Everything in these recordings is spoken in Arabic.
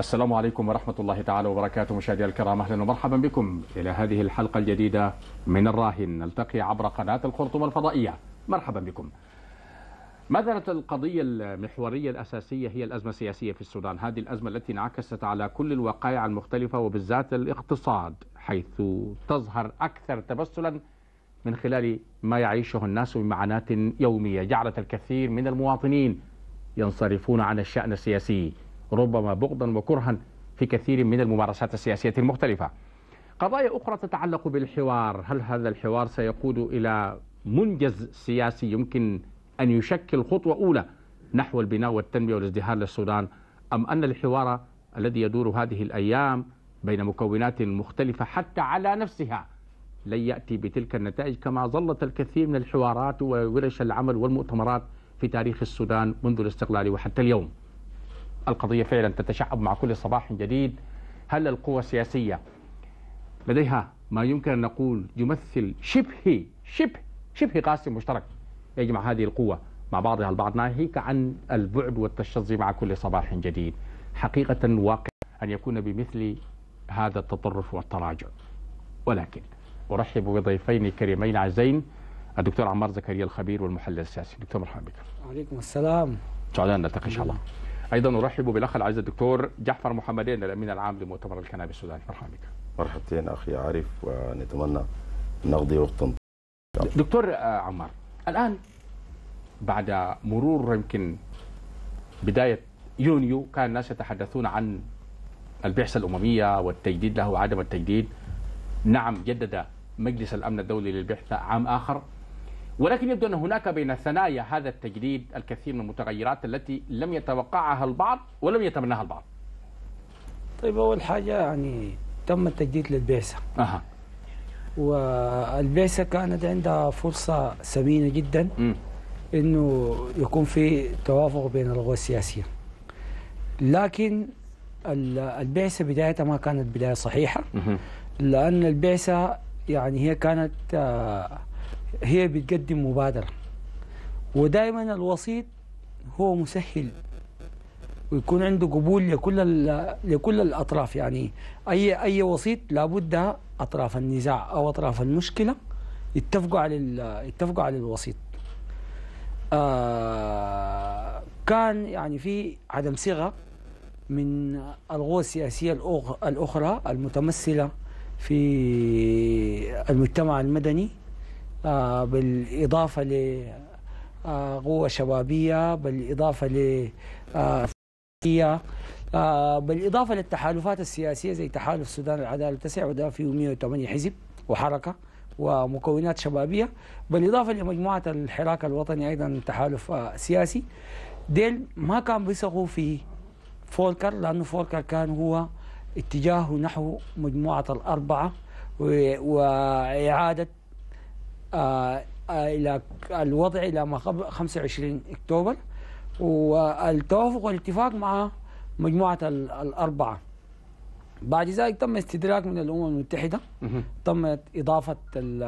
السلام عليكم ورحمة الله تعالى وبركاته مشاهدينا الكرام أهلا ومرحبا بكم إلى هذه الحلقة الجديدة من الراهن نلتقي عبر قناة الخرطوم الفضائية مرحبا بكم ما زالت القضية المحورية الأساسية هي الأزمة السياسية في السودان هذه الأزمة التي انعكست على كل الوقائع المختلفة وبالذات الاقتصاد حيث تظهر أكثر تبسلا من خلال ما يعيشه الناس من معاناة يومية جعلت الكثير من المواطنين ينصرفون عن الشأن السياسي ربما بغضا وكرها في كثير من الممارسات السياسية المختلفة قضايا أخرى تتعلق بالحوار هل هذا الحوار سيقود إلى منجز سياسي يمكن أن يشكل خطوة أولى نحو البناء والتنمية والازدهار للسودان أم أن الحوار الذي يدور هذه الأيام بين مكونات مختلفة حتى على نفسها لن يأتي بتلك النتائج كما ظلت الكثير من الحوارات وورش العمل والمؤتمرات في تاريخ السودان منذ الاستقلال وحتى اليوم القضية فعلا تتشعب مع كل صباح جديد هل القوى السياسية لديها ما يمكن أن نقول يمثل شبه شبه شبه قاسم مشترك يجمع هذه القوة مع بعضها البعض ناهيك عن البعد والتشظي مع كل صباح جديد حقيقة واقع أن يكون بمثل هذا التطرف والتراجع ولكن أرحب بضيفين كريمين عزين الدكتور عمار زكريا الخبير والمحلل السياسي دكتور مرحبا بك وعليكم السلام تعالى نلتقي إن شاء الله ايضا ارحب بالاخ العزيز الدكتور جعفر محمدين الامين العام لمؤتمر الكنابي السوداني مرحبا بك مرحبتين اخي عارف ونتمنى نقضي وقتا دكتور آه، عمار الان بعد مرور يمكن بدايه يونيو كان الناس يتحدثون عن البعثه الامميه والتجديد له وعدم التجديد نعم جدد مجلس الامن الدولي للبعثه عام اخر ولكن يبدو أن هناك بين ثنايا هذا التجديد الكثير من المتغيرات التي لم يتوقعها البعض ولم يتمناها البعض طيب أول حاجة يعني تم التجديد للبعثة أه. والبعثة كانت عندها فرصة ثمينة جدا م. انه يكون في توافق بين القوى السياسيه لكن البعثه بدايتها ما كانت بدايه صحيحه لان البعثه يعني هي كانت آه، هي بتقدم مبادرة ودائما الوسيط هو مسهل ويكون عنده قبول لكل لكل الاطراف يعني اي اي وسيط لابد اطراف النزاع او اطراف المشكله يتفقوا على يتفقوا على الوسيط آه كان يعني في عدم صيغه من القوى السياسيه الاخرى المتمثله في المجتمع المدني آه، بالإضافة لقوة آه، شبابية بالإضافة ل آه، بالإضافة للتحالفات السياسية زي تحالف السودان العدالة التسع وده فيه 108 حزب وحركة ومكونات شبابية بالإضافة لمجموعة الحراك الوطني أيضا تحالف سياسي ديل ما كان بيثقوا في فولكر لأنه فولكر كان هو اتجاهه نحو مجموعة الأربعة وإعادة آه، آه، الى الوضع الى ما قبل 25 اكتوبر والتوافق والاتفاق مع مجموعه الاربعه بعد ذلك تم استدراك من الامم المتحده تمت اضافه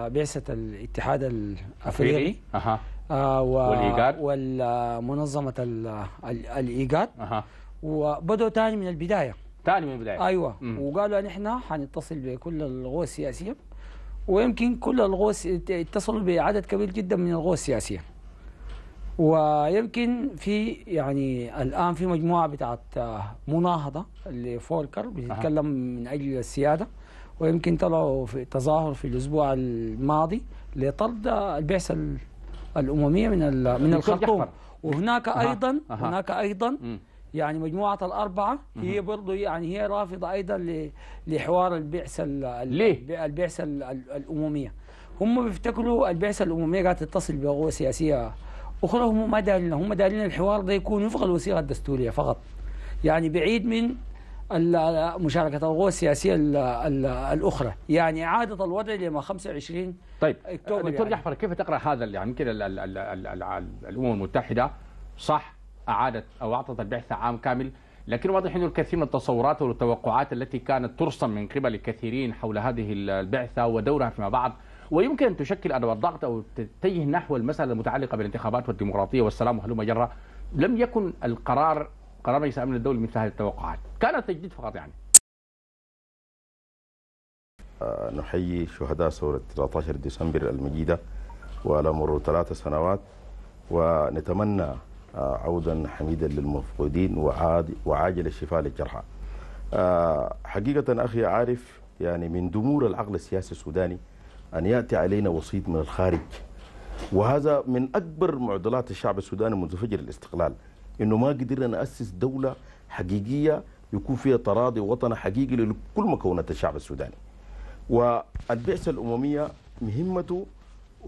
بعثه الاتحاد الافريقي أه. والايجاد والمنظمه الايجاد أه. وبدأوا ثاني من البدايه ثاني من البدايه ايوه مم. وقالوا نحن حنتصل بكل القوى السياسيه ويمكن كل الغوص اتصلوا بعدد كبير جدا من الغوص السياسيه ويمكن في يعني الان في مجموعه بتاعت آه، مناهضه لفولكر بتتكلم من اجل السياده ويمكن طلعوا في تظاهر في الاسبوع الماضي لطرد البعثه الامميه من من الخرطوم وهناك ايضا هناك ايضا يعني مجموعة الأربعة هي برضه يعني هي رافضة أيضا لحوار البعثة ليه؟ البعثة الأمومية هم بيفتكروا البعثة الأمومية قاعدة تتصل بقوة سياسية أخرى هم ما دارين هم دارين الحوار ده يكون وفق الوثيقة الدستورية فقط يعني بعيد من مشاركة القوى السياسية الأخرى يعني إعادة الوضع لما 25 طيب أكتوبر دكتور يعني. جحفر كيف تقرأ هذا يعني يمكن الأمم المتحدة صح اعادت او اعطت البعثه عام كامل لكن واضح انه الكثير من التصورات والتوقعات التي كانت ترسم من قبل كثيرين حول هذه البعثه ودورها فيما بعد ويمكن ان تشكل ادوات ضغط او تتجه نحو المساله المتعلقه بالانتخابات والديمقراطيه والسلام وهلم جرة لم يكن القرار قرار مجلس الامن الدولي مثل هذه التوقعات، كان تجديد فقط يعني. آه، نحيي شهداء ثورة 13 ديسمبر المجيدة مرور ثلاث سنوات ونتمنى عودا حميدا للمفقودين وعاجل الشفاء للجرحى آه، حقيقة أخي عارف يعني من دمور العقل السياسي السوداني أن يأتي علينا وسيط من الخارج وهذا من أكبر معضلات الشعب السوداني منذ فجر الاستقلال إنه ما قدرنا نأسس دولة حقيقية يكون فيها تراضي وطن حقيقي لكل مكونات الشعب السوداني والبعثة الأممية مهمته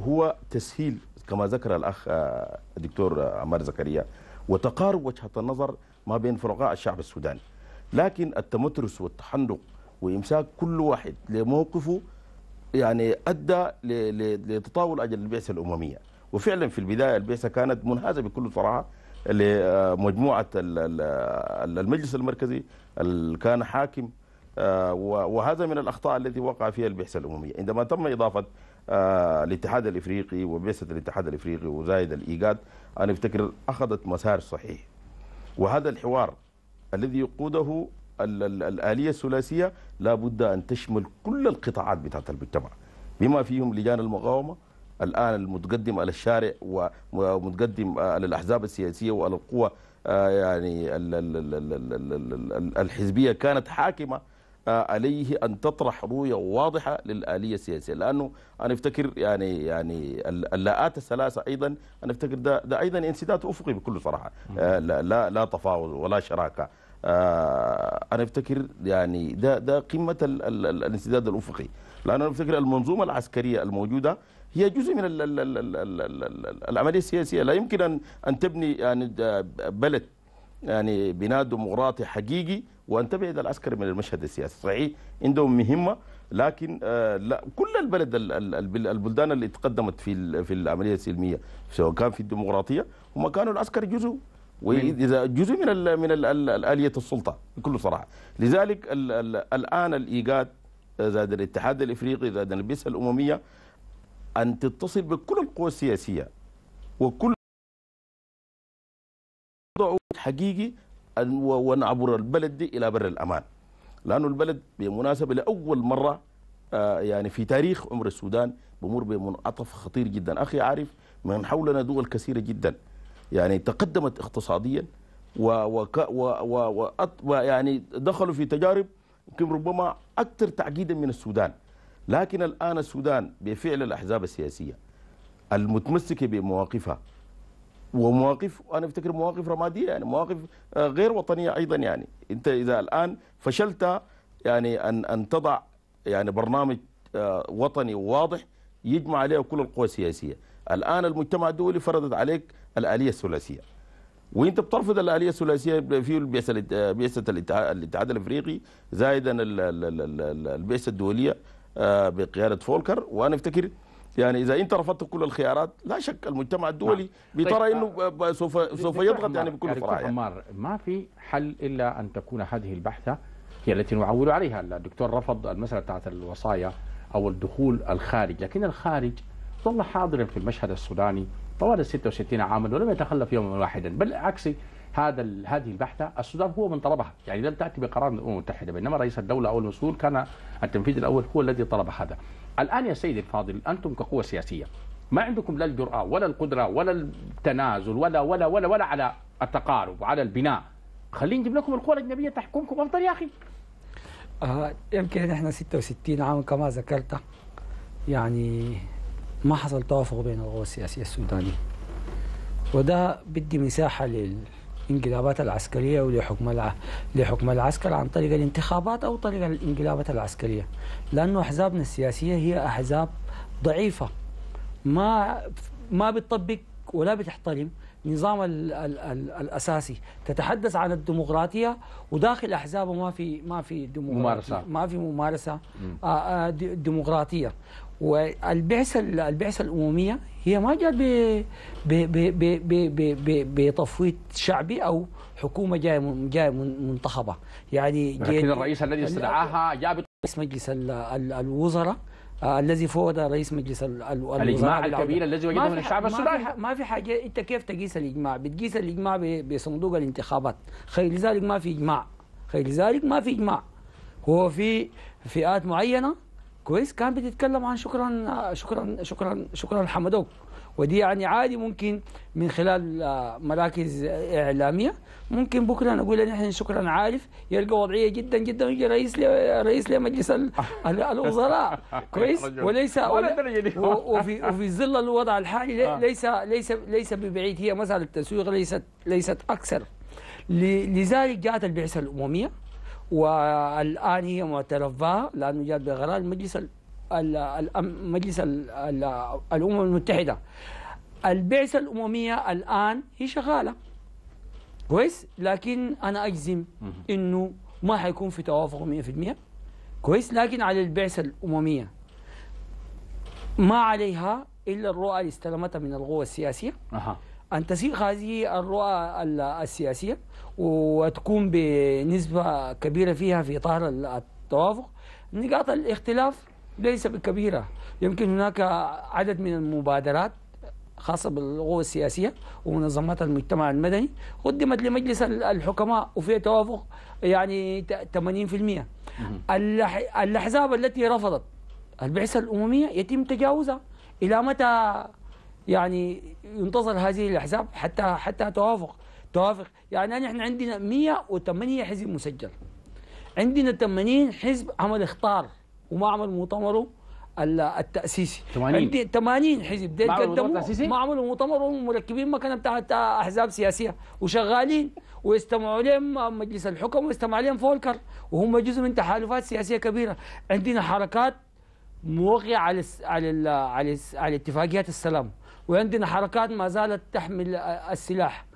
هو تسهيل كما ذكر الأخ الدكتور آه، آه، عمار زكريا وتقارب وجهة النظر ما بين فرقاء الشعب السوداني لكن التمترس والتحنق وإمساك كل واحد لموقفه يعني أدى لتطاول أجل البعثة الأممية وفعلا في البداية البعثة كانت منهزة بكل صراحة لمجموعة آه، المجلس المركزي اللي كان حاكم وهذا من الأخطاء التي وقع فيها البعثة الأممية عندما تم إضافة آه، الاتحاد الافريقي وبعثه الاتحاد الافريقي وزايد الايجاد انا افتكر اخذت مسار صحيح وهذا الحوار الذي يقوده الآلية الثلاثية لابد أن تشمل كل القطاعات بتاعت المجتمع بما فيهم لجان المقاومة الآن المتقدم على الشارع ومتقدم آه، على الأحزاب السياسية وعلى القوى آه، يعني الحزبية كانت حاكمة عليه ان تطرح رؤيه واضحه للاليه السياسيه لانه انا افتكر يعني يعني اللاءات الثلاثه ايضا انا افتكر ده, ده ايضا انسداد افقي بكل صراحه آه، لا لا تفاوض ولا شراكه آه، انا افتكر يعني ده ده قمه الـ الـ الـ الانسداد الافقي لانه انا افتكر المنظومه العسكريه الموجوده هي جزء من الـ الـ الـ الـ الـ الـ العمليه السياسيه لا يمكن ان ان تبني يعني آه، بلد يعني بناء ديمقراطي حقيقي وأن تبعد العسكر من المشهد السياسي صحيح عندهم مهمة لكن آه، لا كل البلد البلدان اللي تقدمت في في العملية السلمية سواء كان في الديمقراطية هم كانوا العسكر جزء واذا جزء من الـ من الاليه السلطه بكل صراحه لذلك الـ الـ الان الايجاد آه، زاد الاتحاد الافريقي زاد البيئه الامميه ان تتصل بكل القوى السياسيه وكل حقيقي ونعبر البلد دي الى بر الامان لانه البلد بمناسبه لاول مره آه، يعني في تاريخ عمر السودان بمر بمنعطف خطير جدا اخي عارف من حولنا دول كثيره جدا يعني تقدمت اقتصاديا و, و, و, و يعني دخلوا في تجارب يمكن ربما اكثر تعقيدا من السودان لكن الان السودان بفعل الاحزاب السياسيه المتمسكه بمواقفها ومواقف انا افتكر مواقف رماديه يعني مواقف آه، غير وطنيه ايضا يعني انت اذا الان فشلت يعني ان ان تضع يعني برنامج آه، وطني واضح يجمع عليه كل القوى السياسيه الان المجتمع الدولي فرضت عليك الاليه الثلاثيه وانت بترفض الاليه الثلاثيه في آه، بعثه الاتحاد الافريقي زائدا البعثه الدوليه بقياده فولكر وانا افتكر يعني اذا انت رفضت كل الخيارات لا شك المجتمع الدولي نعم. بترى طيب، انه آه، سوف سوف يضغط يعني بكل فراغ عمار ما في حل الا ان تكون هذه البحثه هي التي نعول عليها الدكتور رفض المساله بتاعت الوصايا او الدخول الخارج لكن الخارج ظل حاضرا في المشهد السوداني طوال 66 عاما ولم يتخلف يوما واحدا بل عكسي هذا هذه البحثة السودان هو من طلبها يعني لم تأتي بقرار من الأمم المتحدة بينما رئيس الدولة أو المسؤول كان التنفيذ الأول هو الذي طلب هذا الآن يا سيدي الفاضل أنتم كقوة سياسية ما عندكم لا الجرأة ولا القدرة ولا التنازل ولا ولا ولا ولا على التقارب وعلى البناء خلينا نجيب لكم القوى الأجنبية تحكمكم أفضل يا أخي آه يمكن احنا 66 عام كما ذكرت يعني ما حصل توافق بين القوى السياسية السودانية وده بدي مساحة لل الانقلابات العسكرية ولحكم لحكم العسكر عن طريق الانتخابات أو طريق الانقلابات العسكرية لأنه أحزابنا السياسية هي أحزاب ضعيفة ما ما بتطبق ولا بتحترم نظام ال ال ال الاساسي تتحدث عن الديمقراطيه وداخل احزابه ما في ما في ممارسه ما في ممارسه آه، آه، ديمقراطيه والبعثه البعثه الامميه هي ما جات بتفويت شعبي او حكومه جايه جايه منتخبه يعني لكن الرئيس الذي استدعاها جاء رئيس مجلس الوزراء آه، الذي فوض رئيس مجلس الاجماع الكبير الذي وجده من الشعب السوداني ما في حاجه انت كيف تقيس الاجماع؟ بتقيس الاجماع بصندوق الانتخابات خير لذلك ما في اجماع خير لذلك ما في اجماع هو في فئات معينه كويس كان بتتكلم عن شكرا شكرا شكرا شكرا حمدوك ودي يعني عادي ممكن من خلال آه، مراكز اعلاميه ممكن بكره نقول نحن شكرا عارف يلقى وضعيه جدا جدا رئيس رئيس لمجلس الوزراء كويس وليس وفي وفي ظل الوضع الحالي آه. ليس ليس ليس ببعيد هي مساله التسويق ليست ليست اكثر لذلك جاءت البعثه الامميه والآن هي معترف لأنه جاءت بقرار مجلس مجلس الأمم المتحدة البعثة الأممية الآن هي شغالة كويس لكن أنا أجزم إنه ما حيكون في توافق 100% كويس لكن على البعثة الأممية ما عليها إلا الرؤى اللي استلمتها من القوى السياسية أه. أن تسيق هذه الرؤى السياسية وتكون بنسبة كبيرة فيها في طهر التوافق نقاط الاختلاف ليس بكبيرة يمكن هناك عدد من المبادرات خاصة بالقوى السياسية ومنظمات المجتمع المدني قدمت لمجلس الحكماء وفيها توافق يعني 80% الأحزاب التي رفضت البعثة الأممية يتم تجاوزها إلى متى يعني ينتظر هذه الأحزاب حتى حتى توافق توافق يعني نحن عندنا 108 حزب مسجل عندنا 80 حزب عمل اختار وما عمل مؤتمره التاسيسي 80 عندي 80 حزب ديل قدموا ما عملوا مؤتمر وهم مركبين مكنه بتاعت احزاب سياسيه وشغالين ويستمعوا لهم مجلس الحكم ويستمع لهم فولكر وهم جزء من تحالفات سياسيه كبيره عندنا حركات موقع على الس... على ال على, الس... على اتفاقيات السلام وعندنا حركات ما زالت تحمل السلاح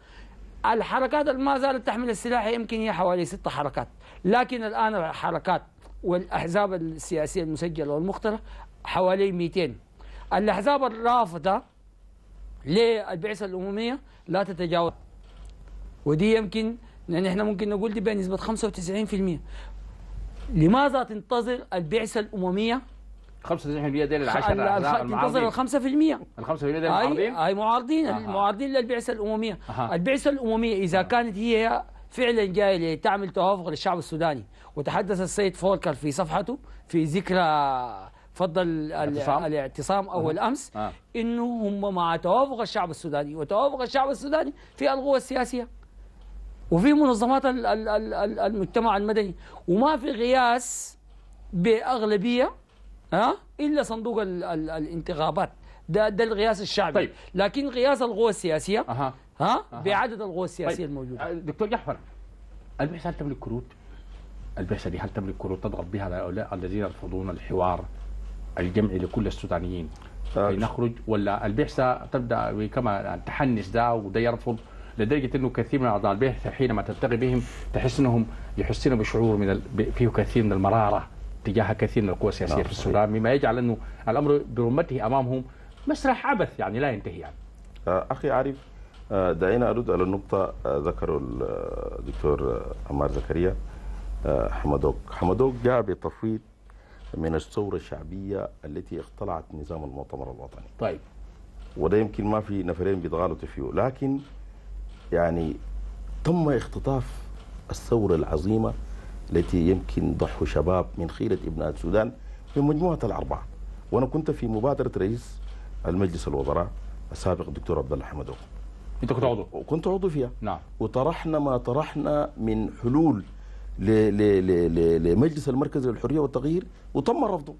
الحركات اللي ما زالت تحمل السلاح يمكن هي حوالي ست حركات لكن الآن الحركات والأحزاب السياسية المسجلة والمختلة حوالي 200 الأحزاب الرافضة للبعثة الأممية لا تتجاوز ودي يمكن يعني احنا ممكن نقول دي بنسبة 95% لماذا تنتظر البعثة الأممية 95% دي للعشر تنتظر ال 5% ال 5% ديل المعارضين اي معارضين آه. المعارضين للبعثه الامميه آه. البعثه الامميه اذا كانت هي فعلا جايه لتعمل توافق للشعب السوداني وتحدث السيد فولكر في صفحته في ذكرى فضل الاعتصام, الاعتصام اول أه. امس أه. انه هم مع توافق الشعب السوداني وتوافق الشعب السوداني في القوى السياسيه وفي منظمات المجتمع المدني وما في قياس باغلبيه ها الا صندوق ال ال الانتخابات ده ده القياس الشعبي طيب. لكن قياس القوى السياسيه أها. ها أها. بعدد القوى السياسيه طيب. الموجوده آه، دكتور جحفر البعثه هل تملك كروت؟ البعثه دي هل تملك كروت تضغط بها هؤلاء الذين يرفضون الحوار الجمعي لكل السودانيين طيب. نخرج ولا البعثه تبدا كما تحنس ده وده يرفض لدرجه انه كثير من اعضاء البعثه حينما تلتقي بهم تحس انهم يحسون بشعور من ال... فيه كثير من المراره تجاه كثير من القوى السياسيه نعم، في السودان مما يجعل انه الامر برمته امامهم مسرح عبث يعني لا ينتهي يعني. آه، اخي عارف آه، دعينا ارد على النقطه آه، ذكره الدكتور عمار زكريا حمدوك حمدوك جاء بتفويض من الثورة الشعبية التي اختلعت نظام المؤتمر الوطني طيب وده يمكن ما في نفرين بيتغالطوا فيه لكن يعني تم اختطاف الثورة العظيمة التي يمكن ضحوا شباب من خيرة ابناء السودان في مجموعة الأربعة وأنا كنت في مبادرة رئيس المجلس الوزراء السابق الدكتور عبد الله حمدو أنت كنت عضو؟ كنت عضو فيها نعم وطرحنا ما طرحنا من حلول لمجلس المركز للحرية والتغيير وتم رفضه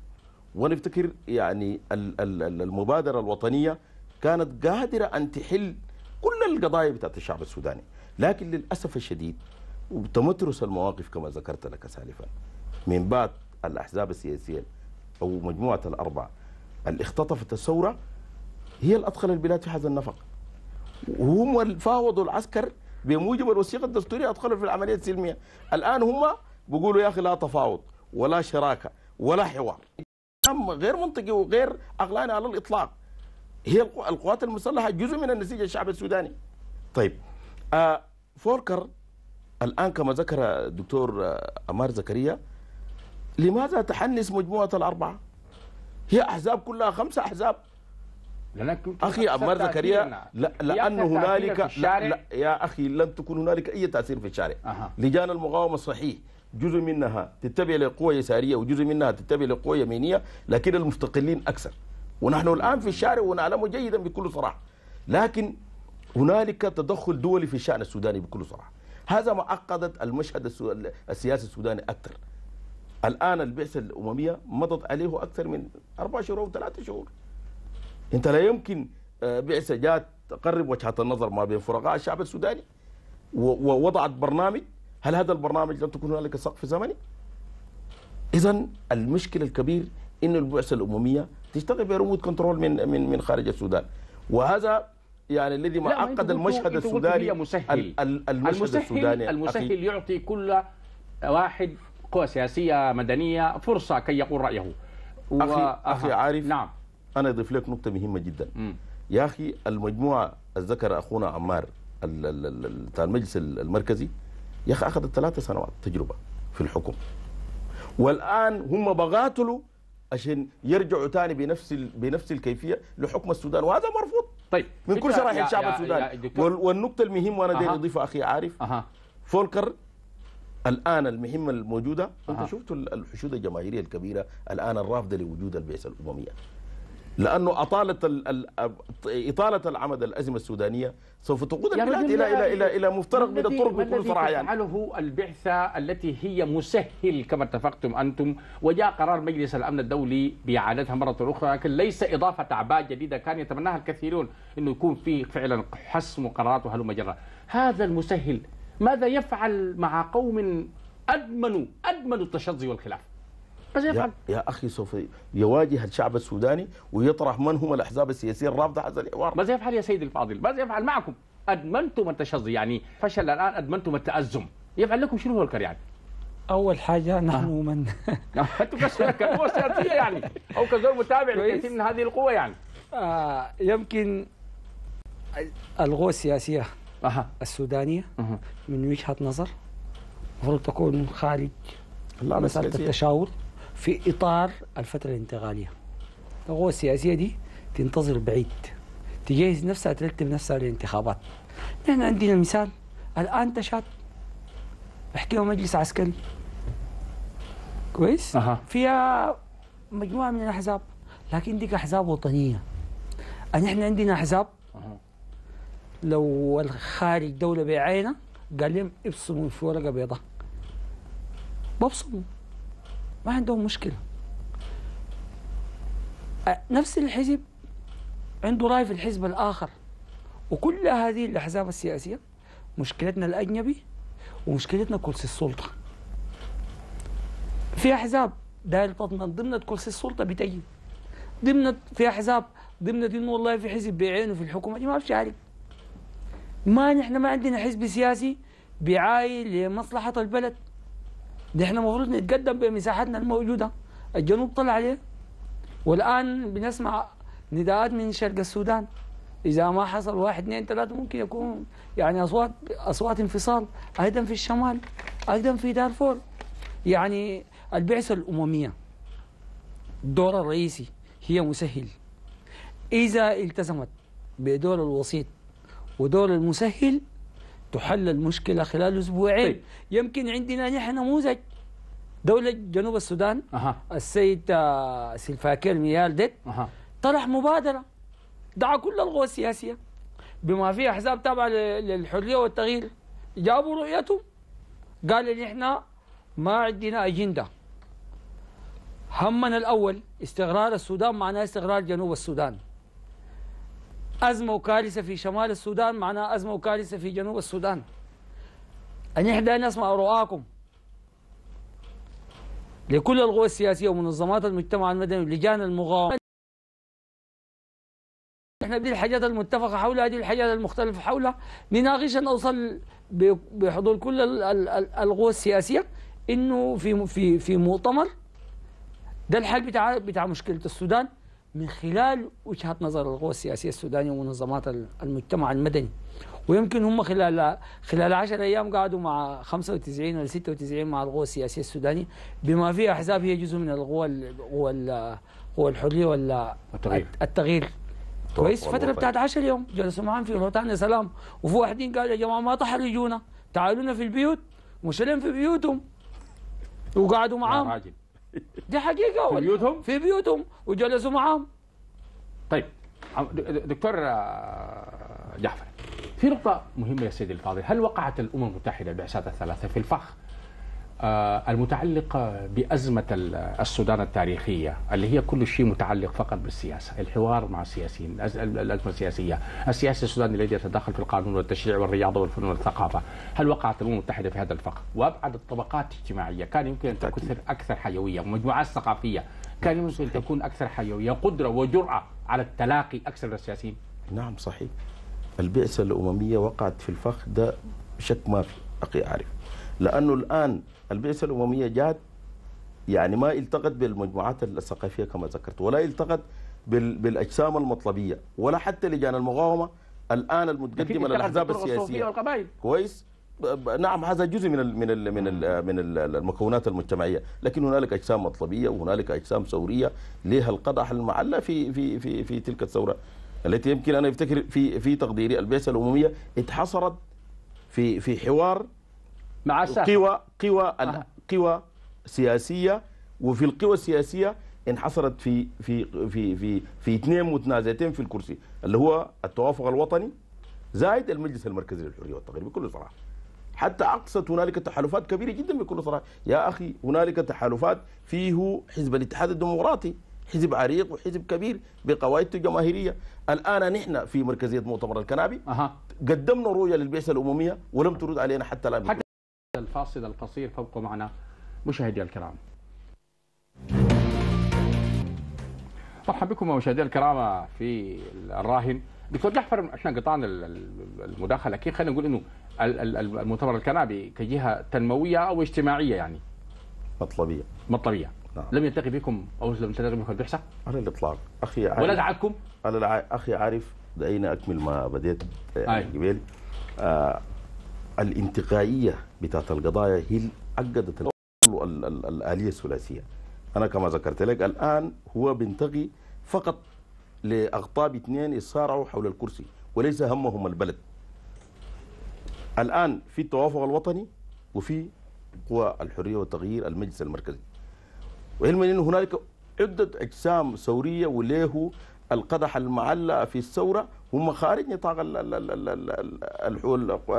وأنا أفتكر يعني المبادرة الوطنية كانت قادرة أن تحل كل القضايا بتاعت الشعب السوداني لكن للأسف الشديد وتمترس المواقف كما ذكرت لك سالفا من بعد الأحزاب السياسية أو مجموعة الأربعة اللي اختطفت الثورة هي اللي أدخل البلاد في هذا النفق وهم اللي فاوضوا العسكر بموجب الوثيقة الدستورية أدخلوا في العملية السلمية الآن هم بيقولوا يا أخي لا تفاوض ولا شراكة ولا حوار غير منطقي وغير عقلاني على الإطلاق هي القوات المسلحة جزء من النسيج الشعب السوداني طيب آه فوركر الآن كما ذكر الدكتور أمار زكريا لماذا تحنس مجموعة الأربعة هي أحزاب كلها خمسة أحزاب أخي أمار زكريا لا لأن هنالك لا لا يا أخي لن تكون هنالك أي تأثير في الشارع أه. لجان المقاومة صحيح جزء منها تتبع لقوى يسارية وجزء منها تتبع لقوى يمينية لكن المستقلين أكثر ونحن الآن في الشارع ونعلمه جيدا بكل صراحة لكن هنالك تدخل دولي في الشأن السوداني بكل صراحة هذا ما عقدت المشهد السياسي السوداني اكثر الان البعثه الامميه مضت عليه اكثر من اربع شهور او ثلاثه شهور انت لا يمكن آه، بعثه جات تقرب وجهات النظر ما بين فرقاء الشعب السوداني ووضعت برنامج هل هذا البرنامج لن تكون هنالك سقف زمني؟ اذا المشكله الكبير انه البعثه الامميه تشتغل بريموت كنترول من من من خارج السودان وهذا يعني الذي معقد المشهد السوداني مسهل. المشهد السوداني المسهل يعطي كل واحد قوى سياسيه مدنيه فرصه كي يقول رايه و... اخي أه. اخي عارف نعم انا اضيف لك نقطه مهمه جدا م. يا اخي المجموعه الذكر اخونا عمار بتاع المجلس المركزي يا اخي اخذت ثلاثة سنوات تجربه في الحكم والان هم بغاتلوا عشان يرجعوا ثاني بنفس بنفس الكيفيه لحكم السودان وهذا مرفوض طيب من كل شرائح الشعب السوداني والنقطه المهم وانا داير اضيفها اخي عارف أه. فولكر الان المهمه الموجوده انت شفت الحشود الجماهيريه الكبيره الان الرافضه لوجود البعثه الامميه لانه اطالت اطاله العمد الازمه السودانيه سوف تقود البلاد الى الى الى الى مفترق من الطرق بكل صراع يعني تفعله البعثه التي هي مسهل كما اتفقتم انتم وجاء قرار مجلس الامن الدولي باعادتها مره اخرى لكن ليس اضافه اعباء جديده كان يتمناها الكثيرون انه يكون في فعلا حسم قرارات وهلم جرى هذا المسهل ماذا يفعل مع قوم ادمنوا ادمنوا التشظي والخلاف ماذا يفعل؟ يا, يا اخي سوف يواجه الشعب السوداني ويطرح من هم الاحزاب السياسيه الرافضه هذا الحوار ماذا يفعل يا سيدي الفاضل؟ ماذا يفعل معكم؟ ادمنتم التشظي يعني فشل الان ادمنتم التازم يفعل لكم شنو هو يعني؟ اول حاجه آه. نحن آه. من انتم كقوه سياسيه يعني او كزول متابع لكثير من هذه القوه يعني آه يمكن القوى السياسيه أه. السودانيه أه. من وجهه نظر المفروض تكون خارج مساله التشاور في إطار الفترة الانتقالية القوة السياسية دي تنتظر بعيد تجهز نفسها ترتب نفسها للانتخابات نحن عندنا مثال الآن تشات لهم مجلس عسكري كويس أه. فيها مجموعة من الأحزاب لكن ديك أحزاب وطنية نحن عندنا أحزاب لو الخارج دولة بعينه قال لهم ابصموا في ورقة بيضاء ببصموا ما عندهم مشكله نفس الحزب عنده راي في الحزب الاخر وكل هذه الاحزاب السياسيه مشكلتنا الاجنبي ومشكلتنا كرسي السلطه في احزاب داير تضمن ضمن كرسي السلطه بتجي ضمن في احزاب ضمن انه والله في حزب بيعينه في الحكومه ما ما بشارك ما نحن ما عندنا حزب سياسي بيعاين لمصلحه البلد ده احنا المفروض نتقدم بمساحتنا الموجوده الجنوب طلع عليه والان بنسمع نداءات من شرق السودان اذا ما حصل واحد اثنين ثلاثه ممكن يكون يعني اصوات اصوات انفصال ايضا في الشمال ايضا في دارفور يعني البعثه الامميه دورها الرئيسي هي مسهل اذا التزمت بدور الوسيط ودور المسهل تحل المشكلة خلال أسبوعين طيب. يمكن عندنا نحن نموذج دولة جنوب السودان أه. السيد سلفاكير ميال ديت أه. طرح مبادرة دعا كل القوى السياسية بما في أحزاب تابعة للحرية والتغيير جابوا رؤيتهم قال نحن ما عندنا أجندة همنا الأول استقرار السودان معناه استقرار جنوب السودان أزمة وكارثة في شمال السودان معناها أزمة وكارثة في جنوب السودان أن إحدى نسمع رؤاكم لكل القوى السياسية ومنظمات المجتمع المدني ولجان المغامرة احنا دي الحاجات المتفقة حولها دي الحاجات المختلفة حولها نناقش نوصل بحضور كل القوى السياسية انه في في في مؤتمر ده الحل بتاع بتاع مشكلة السودان من خلال وجهة نظر القوى السياسية السودانية ومنظمات المجتمع المدني ويمكن هم خلال خلال 10 ايام قعدوا مع 95 ولا 96 مع القوى السياسيه السودانيه بما فيها احزاب هي جزء من القوى قوى قوى الحريه ولا التغيير التغيير كويس فتره بتاعت 10 يوم جلسوا معهم في روتانا سلام وفي واحدين قالوا يا جماعه ما تحرجونا تعالوا لنا في البيوت مش في بيوتهم وقعدوا معاهم دي حقيقه في بيوتهم في بيوتهم وجلسوا معاهم طيب دكتور آه، جعفر في نقطة مهمة يا سيدي الفاضل، هل وقعت الأمم المتحدة البعثات الثلاثة في الفخ آه، المتعلقة بأزمة السودان التاريخية اللي هي كل شيء متعلق فقط بالسياسة الحوار مع السياسيين الأزمة السياسية السياسي السوداني الذي يتدخل في القانون والتشريع والرياضة والفنون والثقافة هل وقعت الأمم المتحدة في هذا الفقر وأبعد الطبقات الاجتماعية كان يمكن أن تكون أكثر حيوية ومجموعات ثقافية كان يمكن أن تكون أكثر حيوية قدرة وجرأة على التلاقي أكثر السياسيين نعم صحيح البعثة الأممية وقعت في الفخ ده شك ما في أخي أعرف لأنه الآن البعثه الامميه جاءت يعني ما التقت بالمجموعات الثقافيه كما ذكرت ولا التقت بالاجسام المطلبيه ولا حتى لجان المقاومه الان المتقدمه للاحزاب السياسيه كويس نعم هذا جزء من الـ من الـ من الـ من المكونات المجتمعيه لكن هنالك اجسام مطلبيه وهنالك اجسام ثوريه لها القدح المعلى في في في في تلك الثوره التي يمكن انا افتكر في في تقديري البعثه الامميه اتحصرت في في حوار مع الشعب قوى قوى قوى سياسيه وفي القوى السياسيه انحصرت في في في في في اثنين متنازعتين في الكرسي اللي هو التوافق الوطني زائد المجلس المركزي للحريه والتغيير بكل صراحه حتى اقصت هنالك تحالفات كبيره جدا بكل صراحه يا اخي هنالك تحالفات فيه حزب الاتحاد الديمقراطي حزب عريق وحزب كبير بقواعده الجماهيريه الان نحن في مركزيه مؤتمر الكنابي أه. قدمنا رؤيه للبعثه الامميه ولم ترد علينا حتى الان الفاصل القصير فابقوا معنا مشاهدي الكرام مرحبا بكم مشاهدينا الكرام في الراهن دكتور جعفر احنا قطعنا المداخله كيف خلينا نقول انه المؤتمر الكنابي كجهه تنمويه او اجتماعيه يعني مطلبيه مطلبيه نعم. لم يلتقي بكم او لم تلتقي بكم البحثة على الاطلاق اخي عارف ولا دعاكم؟ انا اخي عارف دعيني اكمل ما بديت يعني قبل آه الانتقائيه بتاعت القضايا هي اجدت الاليه الثلاثيه انا كما ذكرت لك الان هو بينتقي فقط لاغطاب اثنين يصارعوا حول الكرسي وليس همهم البلد الان في التوافق الوطني وفي قوى الحريه والتغيير المجلس المركزي وعلما ان هنالك عده اجسام ثوريه وله القدح المعلق في الثوره هم خارج نطاق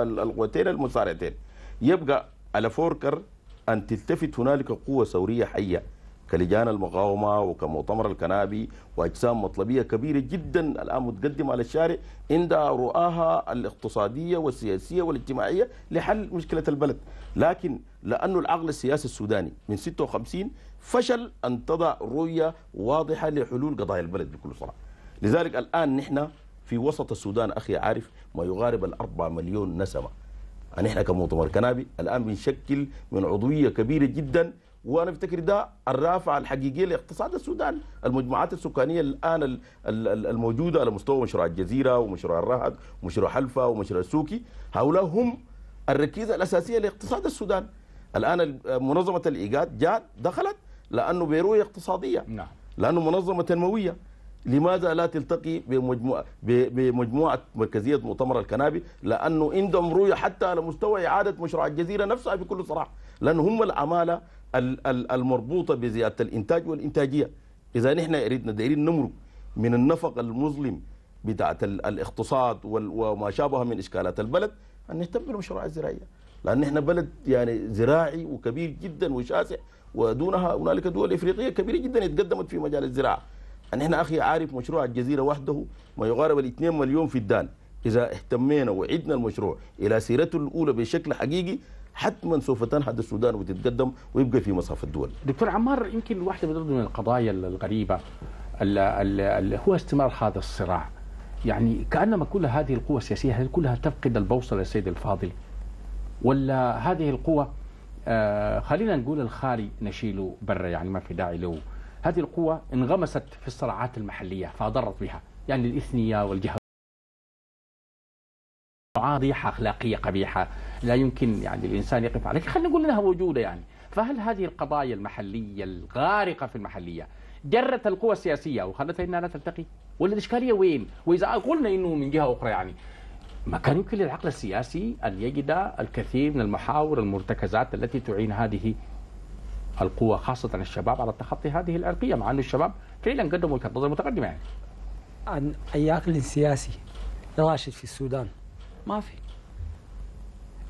القوتين المصارعتين يبقى على فوركر ان تلتفت هنالك قوه ثوريه حيه كلجان المقاومه وكمؤتمر الكنابي واجسام مطلبيه كبيره جدا الان متقدمه على الشارع عندها رؤاها الاقتصاديه والسياسيه والاجتماعيه لحل مشكله البلد، لكن لانه العقل السياسي السوداني من 56 فشل أن تضع رؤية واضحة لحلول قضايا البلد بكل صراحة لذلك الآن نحن في وسط السودان أخي عارف ما يقارب الأربع مليون نسمة نحن كمؤتمر كنابي الآن بنشكل من عضوية كبيرة جدا وانا افتكر ده الرافعه الحقيقيه لاقتصاد السودان، المجموعات السكانيه الان الموجوده على مستوى مشروع الجزيره ومشروع الرهد ومشروع حلفه ومشروع السوكي، هؤلاء هم الركيزه الاساسيه لاقتصاد السودان. الان منظمه الايجاد جاءت دخلت لأنه بيروية اقتصادية نعم. لأنه منظمة تنموية لماذا لا تلتقي بمجموعة, بمجموعة مركزية مؤتمر الكنابي لأنه عندهم رؤية حتى على مستوى إعادة مشروع الجزيرة نفسها بكل صراحة لأن هم العمالة المربوطة بزيادة الإنتاج والإنتاجية إذا نحن أريدنا دايرين نمرق من النفق المظلم بتاعة الاقتصاد وما شابه من إشكالات البلد أن نهتم بالمشروعات الزراعية لأن نحن بلد يعني زراعي وكبير جدا وشاسع ودونها هنالك دول افريقيه كبيره جدا اتقدمت في مجال الزراعه ان يعني احنا اخي عارف مشروع الجزيره وحده ما يقارب ال 2 مليون في الدان اذا اهتمينا وعدنا المشروع الى سيرته الاولى بشكل حقيقي حتما سوف تنهض السودان وتتقدم ويبقى في مصاف الدول. دكتور عمار يمكن واحده من القضايا الغريبه اللي هو استمرار هذا الصراع. يعني كانما كل هذه القوى السياسيه هل كلها تفقد البوصله السيد الفاضل ولا هذه القوى آه، خلينا نقول الخاري نشيله برا يعني ما في داعي له هذه القوة انغمست في الصراعات المحلية فأضرت بها يعني الإثنية والجهة فضيحة أخلاقية قبيحة لا يمكن يعني الإنسان يقف عليك خلينا نقول أنها موجودة يعني فهل هذه القضايا المحلية الغارقة في المحلية جرت القوى السياسية وخلتها أنها لا تلتقي ولا الإشكالية وين وإذا قلنا أنه من جهة أخرى يعني ما كان يمكن للعقل السياسي أن يجد الكثير من المحاور المرتكزات التي تعين هذه القوة خاصة الشباب على تخطي هذه العرقية مع أن الشباب فعلا قدموا وجهة نظر متقدمة يعني عن أي عقل سياسي راشد في السودان ما في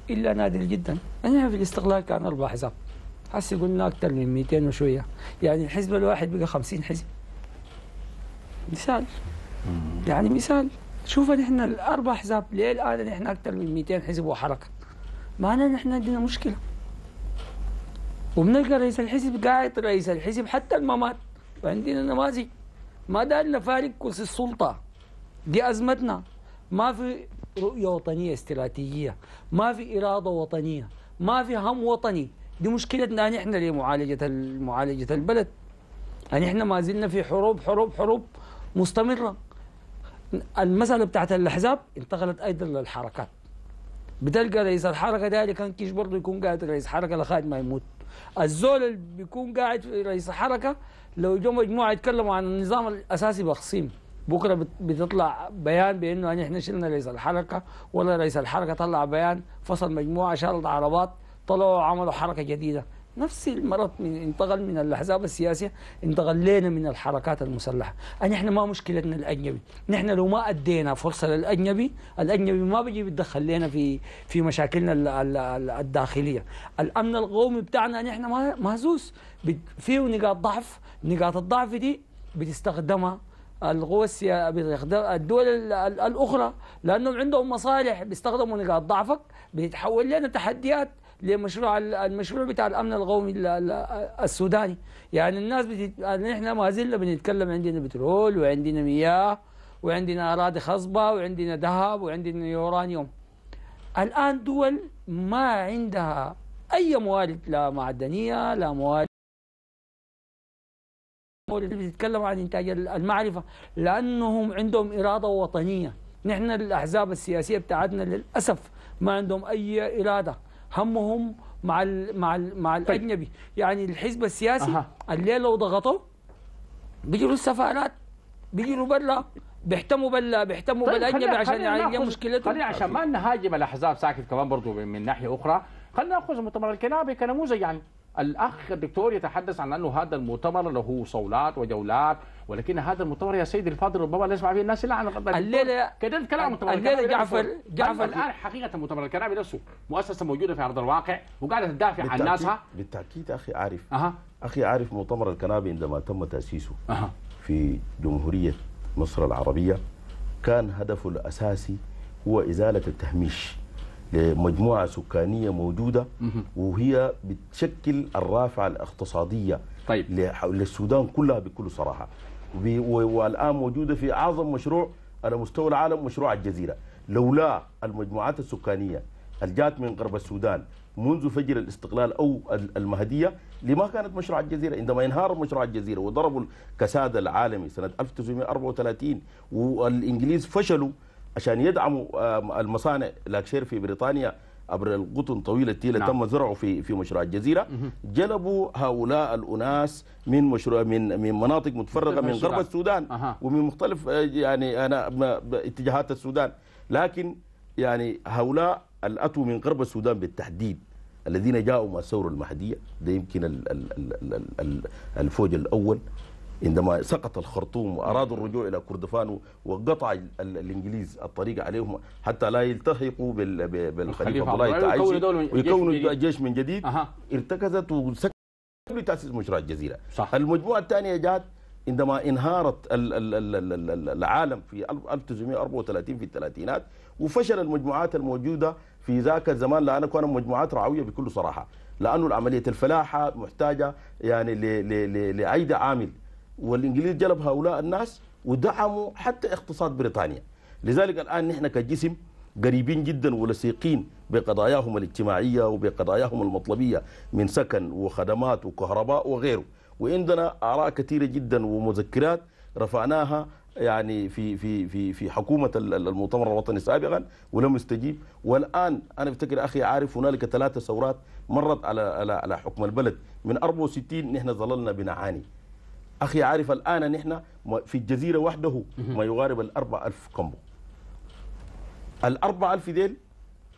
إلا نادر جدا أنا في الاستقلال كان أربع حزب حسي قلنا أكثر من 200 وشوية يعني الحزب الواحد بقى 50 حزب مثال يعني مثال شوفوا نحن الاربع احزاب ليه الان نحن اكثر من 200 حزب وحركه معنا نحن عندنا مشكله وبنلقى رئيس الحزب قاعد رئيس الحزب حتى الممات وعندنا نماذج ما دارنا فارق كرسي السلطه دي ازمتنا ما في رؤيه وطنيه استراتيجيه ما في اراده وطنيه ما في هم وطني دي مشكلتنا نحن لمعالجه معالجه البلد يعني احنا ما زلنا في حروب حروب حروب مستمره المسألة بتاعت الأحزاب انتقلت أيضا للحركات بتلقى رئيس الحركة ده اللي كان كيش برضه يكون قاعد رئيس حركة لغاية ما يموت الزول اللي بيكون قاعد في رئيس الحركة لو جو مجموعة يتكلموا عن النظام الأساسي بخصيم بكره بتطلع بيان بانه يعني احنا شلنا رئيس الحركه ولا رئيس الحركه طلع بيان فصل مجموعه شالت عربات طلعوا عملوا حركه جديده نفس المرض من انتقل من الاحزاب السياسيه انتقل لنا من الحركات المسلحه احنا ما مشكلتنا الاجنبي نحن لو ما ادينا فرصه للاجنبي الاجنبي ما بيجي بيتدخل لنا في في مشاكلنا الداخليه الامن القومي بتاعنا نحن مهزوز فيه نقاط ضعف نقاط الضعف دي بتستخدمها القوى الدول الاخرى لانهم عندهم مصالح بيستخدموا نقاط ضعفك بتتحول لنا تحديات لمشروع المشروع بتاع الامن القومي السوداني يعني الناس بتت... احنا يعني ما زلنا بنتكلم عندنا بترول وعندنا مياه وعندنا اراضي خصبه وعندنا ذهب وعندنا يورانيوم الان دول ما عندها اي موارد لا معدنيه لا موارد بتتكلم عن انتاج المعرفه لانهم عندهم اراده وطنيه نحن الاحزاب السياسيه بتاعتنا للاسف ما عندهم اي اراده همهم مع ال مع ال مع طيب. الاجنبي طيب. يعني الحزب السياسي أه. اللي لو ضغطوا بيجوا السفارات بيجوا برا بلا بيحتموا بلا بيحتموا طيب بالاجنبي عشان يعالجوا مشكلتهم خلينا عشان ما نهاجم الاحزاب ساكت كمان برضه من ناحيه اخرى خلينا ناخذ مؤتمر الكنابي كنموذج يعني الأخ الدكتور يتحدث عن أنه هذا المؤتمر له صولات وجولات ولكن هذا المؤتمر يا سيدي الفاضل ربما لا يسمع فيه الناس الا عن الغد طيب، الليله الكلام عن المؤتمر الليله جعفر جعفر الان حقيقه المؤتمر الكنابي نفسه مؤسسه موجوده في ارض الواقع وقاعده تدافع عن ناسها بالتاكيد اخي عارف أه. اخي عارف مؤتمر الكنابي عندما تم تاسيسه أه. في جمهوريه مصر العربيه كان هدفه الاساسي هو ازاله التهميش لمجموعة سكانية موجودة وهي بتشكل الرافعة الاقتصادية طيب. للسودان كلها بكل صراحة والآن موجودة في أعظم مشروع على مستوى العالم مشروع الجزيرة لولا المجموعات السكانية الجات من غرب السودان منذ فجر الاستقلال أو المهدية لما كانت مشروع الجزيرة عندما انهار مشروع الجزيرة وضربوا الكساد العالمي سنة 1934 والإنجليز فشلوا عشان يدعموا المصانع لاكشير في بريطانيا عبر القطن طويل التيلة نعم. تم زرعه في في مشروع الجزيره جلبوا هؤلاء الاناس من مشروع من من مناطق متفرقة من غرب السودان أه. ومن مختلف آه، يعني انا اتجاهات السودان لكن يعني هؤلاء الاتوا من غرب السودان بالتحديد الذين جاءوا مع الثوره المهديه ده يمكن الفوج الاول عندما سقط الخرطوم وأرادوا الرجوع إلى كردفان وقطع الإنجليز الطريق عليهم حتى لا يلتحقوا بالخليفة عبد الله التعيسي ويكونوا جيش من جديد أه. ارتكزت وسكت قبل تأسيس مشروع الجزيرة صح. المجموعة الثانية جاءت عندما انهارت العالم في 1934 في الثلاثينات وفشل المجموعات الموجودة في ذاك الزمان لأن كان مجموعات رعوية بكل صراحة لأنه عملية الفلاحة محتاجة يعني لعيد عامل والإنجليز جلب هؤلاء الناس ودعموا حتى اقتصاد بريطانيا لذلك الآن نحن كجسم قريبين جدا ولصيقين بقضاياهم الاجتماعية وبقضاياهم المطلبية من سكن وخدمات وكهرباء وغيره وعندنا آراء كثيرة جدا ومذكرات رفعناها يعني في في في في حكومه المؤتمر الوطني سابقا ولم يستجيب والان انا افتكر اخي عارف هنالك ثلاثه ثورات مرت على على على حكم البلد من 64 نحن ظللنا بنعاني أخي عارف الآن نحن في الجزيرة وحده ما يقارب الأربع ألف كمبو الأربع ألف ديل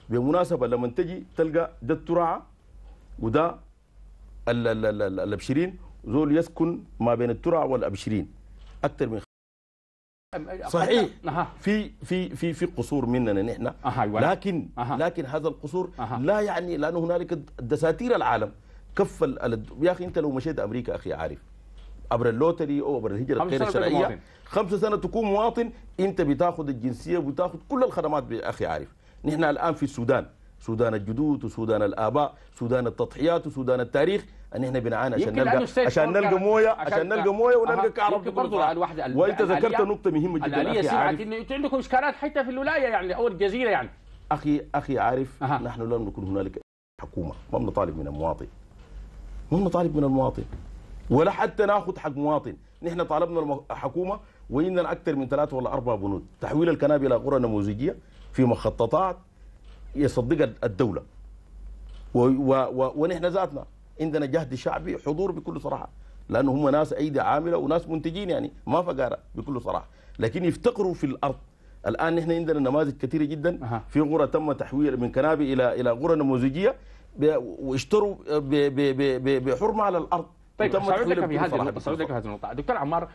بمناسبة لما تجي تلقى ده الترعة وده الأبشرين زول يسكن ما بين الترعة والأبشرين أكثر من صحيح نعم. في في في في قصور مننا نحن أيوة. لكن لكن هذا القصور لا يعني لأنه هنالك دساتير العالم كف يا أخي أنت لو مشيت أمريكا أخي عارف عبر اللوتري او عبر الهجره غير الشرعيه خمسة سنه تكون مواطن انت بتاخذ الجنسيه وبتاخذ كل الخدمات اخي عارف نحن الان في السودان سودان الجدود وسودان الاباء سودان التضحيات وسودان التاريخ ان احنا بنعاني عشان نلقى عشان نلقى مويه عشان نلقى مويه ونلقى كهرباء برضه وانت ذكرت نقطه مهمه جدا الاليه سمعت انه انتوا عندكم اشكالات حتى في الولايه يعني او الجزيره يعني اخي اخي عارف أه. نحن لم نكن هنالك حكومه ما بنطالب من المواطن ما بنطالب من المواطن ولا حتى ناخذ حق مواطن نحن طالبنا الحكومه وإننا أكثر من ثلاثة ولا أربعة بنود تحويل الكنابي إلى قرى نموذجية في مخططات يصدقها الدولة و و و ونحن ذاتنا عندنا جهد شعبي حضور بكل صراحة لأنه هم ناس أيدي عاملة وناس منتجين يعني ما فقارة بكل صراحة لكن يفتقروا في الأرض الآن نحن عندنا نماذج كثيرة جدا في قرى تم تحويل من كنابي إلى إلى قرى نموذجية واشتروا بحرمة على الأرض طيب سأعود لك في هذه النقطة سأعود لك في هذه النقطة دكتور عمار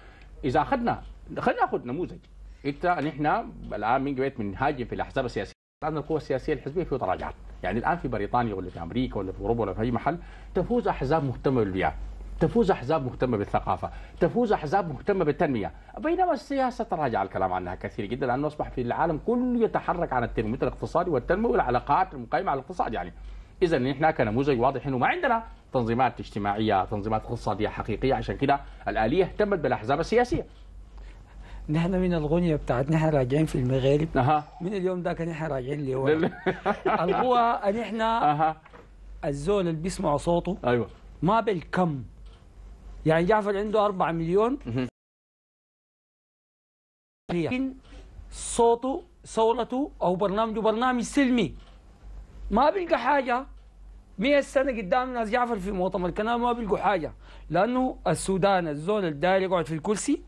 إذا أخذنا خلينا ناخذ نموذج أنت نحن الآن من قبل بنهاجم في الأحزاب السياسية الآن القوى السياسية الحزبية في تراجعات يعني الآن في بريطانيا ولا في أمريكا ولا في أوروبا ولا في أي محل تفوز أحزاب مهتمة بالبيئة تفوز احزاب مهتمه بالثقافه، تفوز احزاب مهتمه بالتنميه، بينما السياسه تراجع الكلام عنها كثير جدا لانه اصبح في العالم كله يتحرك عن التنميه الاقتصادي والتنميه والعلاقات المقيمه على الاقتصاد يعني. اذا نحن كنموذج واضح انه ما عندنا تنظيمات اجتماعيه تنظيمات اقتصاديه حقيقيه عشان كده الاليه اهتمت بالاحزاب السياسيه نحن من الغنية بتاعت نحن راجعين في المغرب أه. من اليوم ذاك نحن راجعين لهو القوة نحن أه. الزول اللي بيسمع صوته ايوه ما بالكم يعني جعفر عنده 4 مليون لكن صوته صورته او برنامجه برنامج سلمي ما بيلقى حاجه 100 سنه قدام ناس جعفر في مؤتمر كان ما بيلقوا حاجه لانه السودان الزول الداير يقعد في الكرسي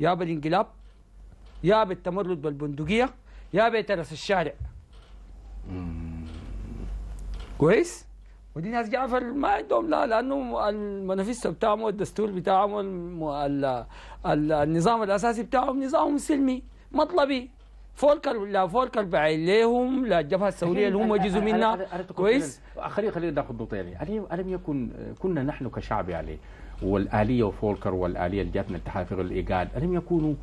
يا بالانقلاب يا بالتمرد بالبندقيه يا بيترس الشارع كويس ودي ناس جعفر ما عندهم لا لانه المنافسه بتاعهم والدستور بتاعهم النظام الاساسي بتاعهم نظام سلمي مطلبي فولكر لا فولكر بعين ليهم لا الجبهه السوريه اللي هم جزء منها كويس خلينا خلينا ناخذ نقطتين يعني الم يكن كنا نحن كشعب يعني والاليه وفولكر والاليه اللي جاتنا التحافظ الايجاد الم يكونوا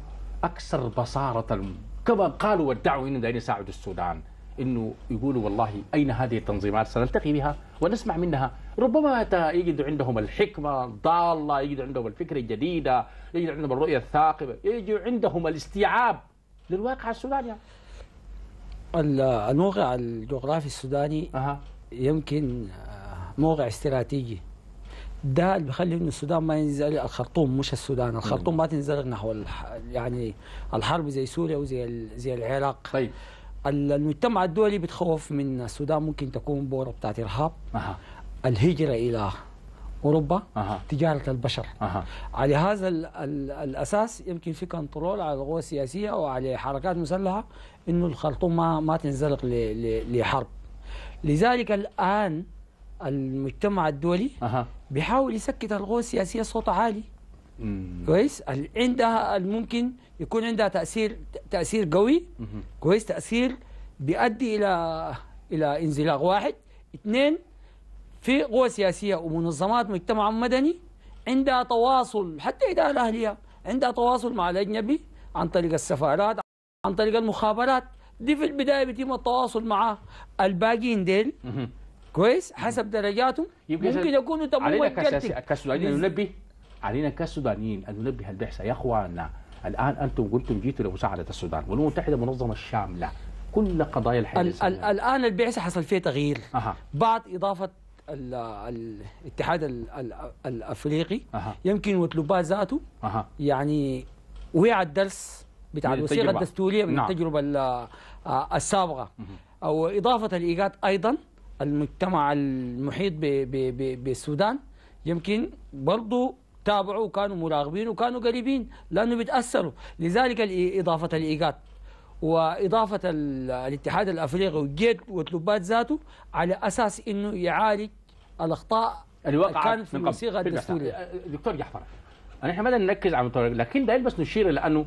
اكثر بصاره كما قالوا وادعوا اننا دايرين يساعدوا السودان انه يقولوا والله اين هذه التنظيمات سنلتقي بها ونسمع منها ربما يجد عندهم الحكمه الضاله يجد عندهم الفكره الجديده يجد عندهم الرؤيه الثاقبه يجد عندهم الاستيعاب للواقع السوداني يعني. الموقع الجغرافي السوداني أه. يمكن موقع استراتيجي ده اللي بيخلي ان السودان ما ينزل الخرطوم مش السودان الخرطوم ما تنزلق نحو يعني الحرب زي سوريا وزي زي العراق طيب المجتمع الدولي بتخوف من السودان ممكن تكون بوره بتاعت ارهاب أه. الهجره الى اوروبا أه. تجاره البشر أه. على هذا الـ الـ الاساس يمكن في كنترول على القوى السياسيه وعلى حركات مسلحه انه الخرطوم ما ما تنزلق لحرب لذلك الان المجتمع الدولي أه. بيحاول يسكت القوى السياسيه صوت عالي مم. كويس عندها الممكن يكون عندها تاثير تاثير قوي مم. كويس تاثير بيؤدي الى الى انزلاق واحد اثنين في قوى سياسية ومنظمات مجتمع مدني عندها تواصل حتى إدارة الأهلية عندها تواصل مع الأجنبي عن طريق السفارات عن طريق المخابرات دي في البداية بيتم التواصل مع الباقيين ديل كويس حسب درجاتهم ممكن يكونوا تمويل علينا كسودانيين ننبه علينا كسودانيين أن ننبه البعثة يا أخواننا الآن أنتم قلتم جيتوا لمساعدة السودان والأمم المتحدة منظمة شاملة كل قضايا الحياة الآن البعثة حصل فيها تغيير أه. بعد إضافة الاتحاد الافريقي أه. يمكن وتلوبا ذاته أه. يعني ويع الدرس بتاع الوثيقه الدستوريه من نعم. التجربه آه، السابقه او اضافه الايجاد ايضا المجتمع المحيط بالسودان يمكن برضه تابعوا وكانوا مراقبين وكانوا قريبين لانه بيتاثروا لذلك اضافه الايجاد واضافه الاتحاد الافريقي وجيت وتلوبات ذاته على اساس انه يعالج الاخطاء اللي وقعت في الصيغه الدستوريه دكتور جحفر انا احنا بدنا نركز على المتورج. لكن دائما بس نشير الى انه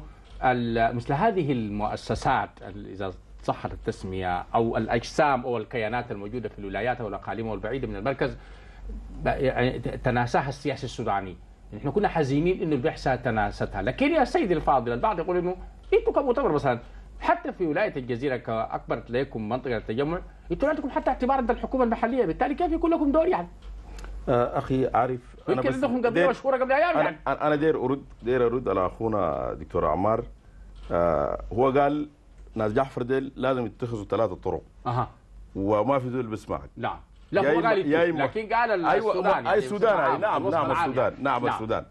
مثل هذه المؤسسات اذا صحت التسميه او الاجسام او الكيانات الموجوده في الولايات او الاقاليم والبعيده من المركز يعني تناساها السياسي السوداني نحن كنا حزينين انه البعثه تناستها لكن يا سيدي الفاضل البعض يقول انه انتم كمؤتمر مثلا حتى في ولايه الجزيره كاكبر تلاقيكم منطقه التجمع انتوا عندكم حتى اعتبار عند الحكومه المحليه بالتالي كيف يكون لكم دور يعني؟ آه، اخي عارف انا بس عندكم قبل مشهوره قبل ايام يعني انا, دير داير ارد داير ارد على اخونا دكتور عمار آه، هو قال ناس جعفر ديل لازم يتخذوا ثلاثه طرق اها وما في ذول بيسمعك نعم لا هو قال لكن قال السودان ايوه السودان يعني، نعم،, نعم،, يعني. نعم نعم السودان نعم السودان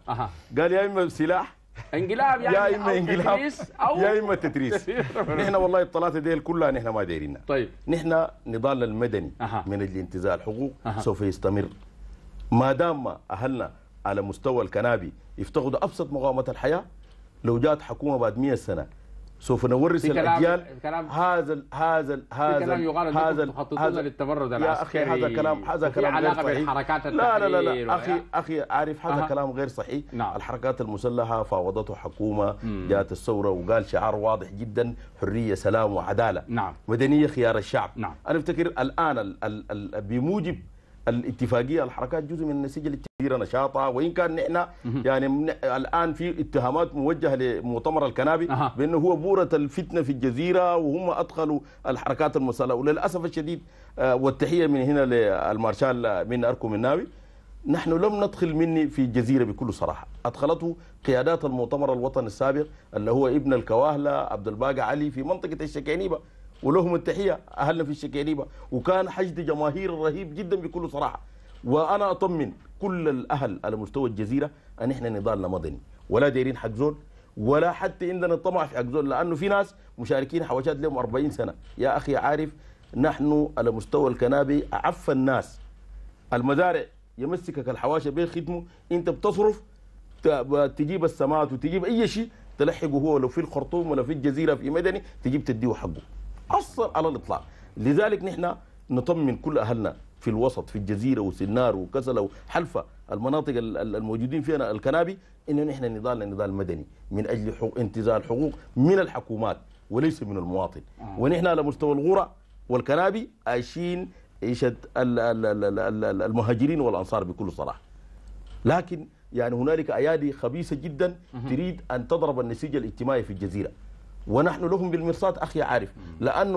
قال يا اما سلاح انقلاب يعني يا اما انقلاب او يا اما تدريس نحن والله الثلاثه دي كلها نحن ما دايرينها طيب نحن نضالنا المدني أه. من اجل انتزاع الحقوق أه. سوف يستمر ما دام اهلنا على مستوى الكنابي يفتقدوا ابسط مقاومه الحياه لو جات حكومه بعد 100 سنه سوف نورث الاجيال هذا هذا هذا ال يقال هذا هذا للتمرد العسكري يا اخي هذا كلام هذا كلام غير صحيح بالحركات لا لا لا, لا اخي اخي عارف هذا أه. كلام غير صحيح نعم. الحركات المسلحه فاوضته حكومه جاءت الثوره وقال شعار واضح جدا حريه سلام وعداله نعم. مدنيه خيار الشعب نعم. انا افتكر الان الـ الـ الـ بموجب الاتفاقيه الحركات جزء من النسيج الكبيره نشاطها وان كان نحن يعني الان في اتهامات موجهه لمؤتمر الكنابي أه. بانه هو بوره الفتنه في الجزيره وهم ادخلوا الحركات المسلحه وللاسف الشديد آه، والتحيه من هنا للمارشال من اركو الناوي نحن لم ندخل مني في الجزيرة بكل صراحة أدخلته قيادات المؤتمر الوطني السابق اللي هو ابن الكواهلة عبد الباقي علي في منطقة الشكينيبة ولهم التحيه اهلنا في الشكيريبه وكان حشد جماهير رهيب جدا بكل صراحه وانا اطمن كل الاهل على مستوى الجزيره ان احنا نضالنا مدني ولا دايرين حق زول ولا حتى عندنا طمع في حق زول لانه في ناس مشاركين حواشات لهم 40 سنه يا اخي عارف نحن على مستوى الكنابي اعف الناس المزارع يمسكك الحواشه بخدمه انت بتصرف تجيب السمات وتجيب اي شيء تلحقه هو لو في الخرطوم ولا في الجزيره في مدني تجيب تديه حقه اصلا على الاطلاق لذلك نحن نطمن كل اهلنا في الوسط في الجزيره وسنار وكسلة وحلفه المناطق الموجودين فيها الكنابي انه نحن نضالنا نضال مدني من اجل انتزاع الحقوق من الحكومات وليس من المواطن آه. ونحن على مستوى الغرى والكنابي عايشين عيشه المهاجرين والانصار بكل صراحه لكن يعني هنالك ايادي خبيثه جدا تريد ان تضرب النسيج الاجتماعي في الجزيره ونحن لهم بالمرصاد أخي عارف لأنه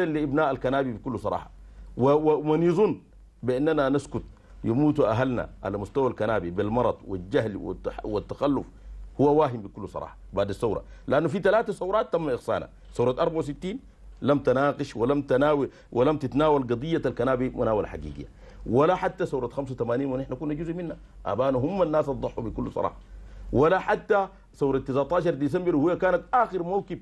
لابناء الكنابي بكل صراحة ومن يظن بأننا نسكت يموت أهلنا على مستوى الكنابي بالمرض والجهل والتخلف هو واهم بكل صراحة بعد الثورة لأنه في ثلاث ثورات تم إخصانها ثورة 64 لم تناقش ولم تناول ولم تتناول قضية الكنابي مناولة حقيقية ولا حتى ثورة 85 ونحن كنا جزء منها أبانا هم الناس الضحوا بكل صراحة ولا حتى ثورة 19 ديسمبر وهي كانت آخر موكب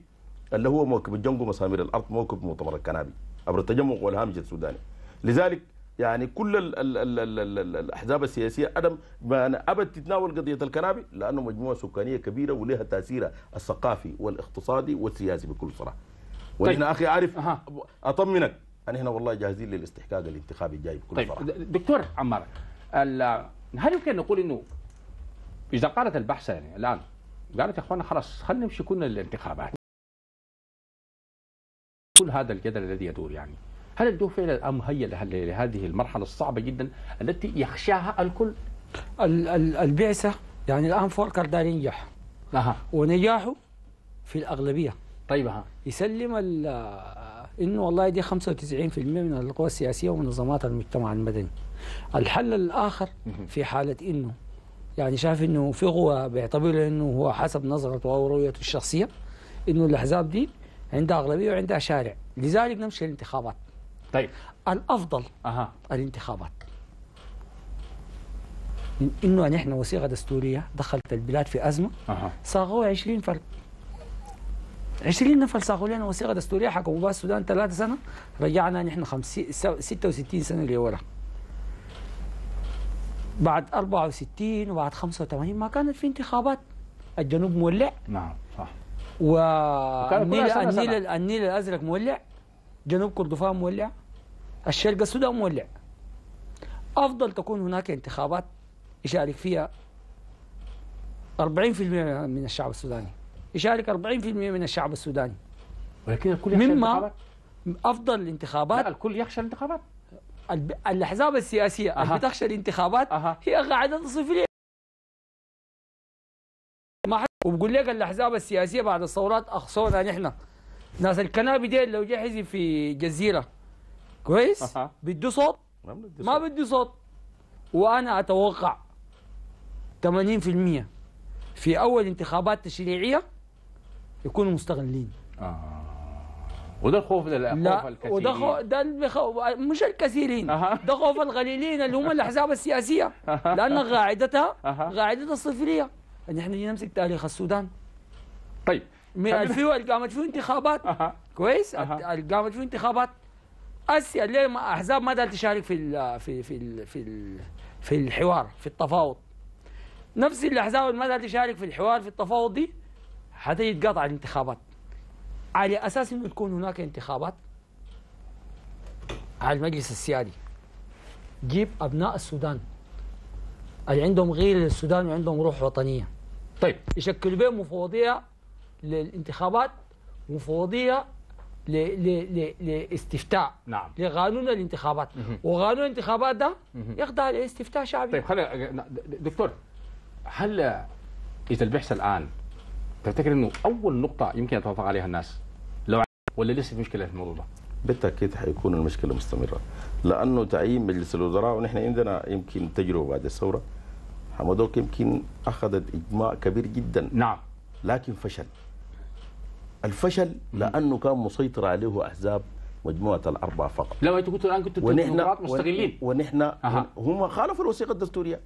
اللي هو موكب الجنقو مسامير الأرض موكب مؤتمر الكنابي عبر التجمع والهامش السوداني لذلك يعني كل الـ الـ الـ الـ الـ الـ الأحزاب السياسية أدم ما أبد تتناول قضية الكنابي لأنه مجموعة سكانية كبيرة ولها تأثيرها الثقافي والاقتصادي والسياسي بكل صراحة طيب. ونحن طيب. أخي عارف أه. أطمنك أنا هنا والله جاهزين للاستحقاق الانتخابي الجاي بكل طيب. صراحة دكتور عمار هل يمكن نقول أنه إذا قالت البحث يعني الآن قالت يا اخوانا خلاص خلينا نمشي كلنا للانتخابات كل هذا الجدل الذي يدور يعني هل الدول فعلا مهيئ لهذه المرحله الصعبه جدا التي يخشاها الكل؟ البعثه يعني الان فوركر دار ينجح أها. ونجاحه في الاغلبيه طيب ها. يسلم انه والله دي 95% من القوى السياسيه ومنظمات المجتمع المدني الحل الاخر في حاله انه يعني شاف انه في هو بيعتبر انه هو حسب نظرته او رؤيته الشخصيه انه الاحزاب دي عندها اغلبيه وعندها شارع لذلك نمشي للانتخابات طيب الافضل أها. الانتخابات انه نحن وثيقه دستوريه دخلت البلاد في ازمه أه. صاغوا 20 فرد 20 نفر صاغوا لنا وثيقه دستوريه حكموا بها السودان ثلاث سنه رجعنا نحن 50 66 سنه لورا بعد 64 وبعد 85 ما كانت في انتخابات الجنوب مولع نعم صح والنيل النيل النيل الازرق مولع جنوب كردفان مولع الشرق السودان مولع افضل تكون هناك انتخابات يشارك فيها 40% من الشعب السوداني يشارك 40% من الشعب السوداني ولكن الكل يخشى مما الانتخابات افضل الانتخابات لا الكل يخشى الانتخابات الاحزاب السياسيه أه. اللي بتخشى الانتخابات أه. هي قاعده صفريه ما حد وبقول لك الاحزاب السياسيه بعد الثورات اخصونا نحن ناس الكنابي ديل لو جه حزب في جزيره كويس أه. بده صوت ما بده صوت وانا اتوقع 80% في اول انتخابات تشريعيه يكونوا مستغلين آه. وده الخوف ده لا, الكثيرين وده خو... ده مش الكثيرين أه. ده خوف القليلين اللي هم الاحزاب السياسيه لان قاعدتها قاعدتها صفريه نحن يعني نمسك تاريخ السودان طيب من 2000 قامت فيه انتخابات أه. كويس أه. قامت فيه انتخابات اسيا اللي احزاب ما دارت تشارك في ال في في ال في ال في الحوار في التفاوض نفس الاحزاب اللي ما دارت تشارك في الحوار في التفاوض دي حتى يتقاطع الانتخابات على اساس انه تكون هناك انتخابات على المجلس السيادي جيب ابناء السودان اللي عندهم غيره للسودان وعندهم روح وطنيه طيب يشكلوا بين مفوضيه للانتخابات مفوضيه ل... ل... ل... لاستفتاء نعم لقانون الانتخابات وقانون الانتخابات ده يخضع لاستفتاء شعبي طيب خلينا دكتور هل اذا البعثه الان تفتكر انه اول نقطه يمكن يتوافق عليها الناس لو ولا لسه في مشكله في الموضوع ده؟ بالتاكيد حيكون المشكله مستمره لانه تعيين مجلس الوزراء ونحن عندنا يمكن تجربه بعد الثوره حمدوك يمكن اخذت اجماع كبير جدا نعم لكن فشل الفشل لانه كان مسيطر عليه احزاب مجموعه الاربعه فقط لا انت كنت الان كنت ونحن مستغلين ونحن, ونحن هم خالفوا الوثيقه الدستوريه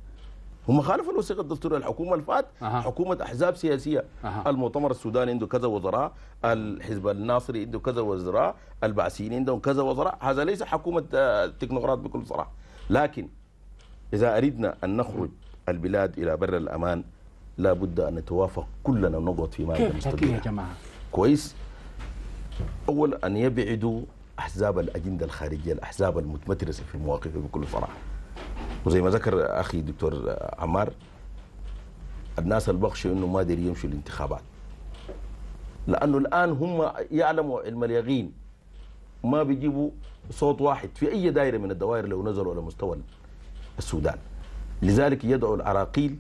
هم خالفوا الوثيقه الدستوريه الحكومه الفات أه. حكومه احزاب سياسيه أه. المؤتمر السوداني عنده كذا وزراء الحزب الناصري عنده كذا وزراء البعثيين عندهم كذا وزراء هذا ليس حكومه آه، تكنوقراط بكل صراحه لكن اذا اردنا ان نخرج البلاد الى بر الامان لابد ان نتوافق كلنا ونقعد في مائده مستقله يا جماعه كويس اول ان يبعدوا احزاب الاجنده الخارجيه الاحزاب المتمترسه في مواقفها بكل صراحه وزي ما ذكر اخي دكتور عمار الناس البخشوا انه ما دير يمشوا الانتخابات لانه الان هم يعلموا علم اليقين ما بيجيبوا صوت واحد في اي دائره من الدوائر لو نزلوا على مستوى السودان لذلك يدعو العراقيل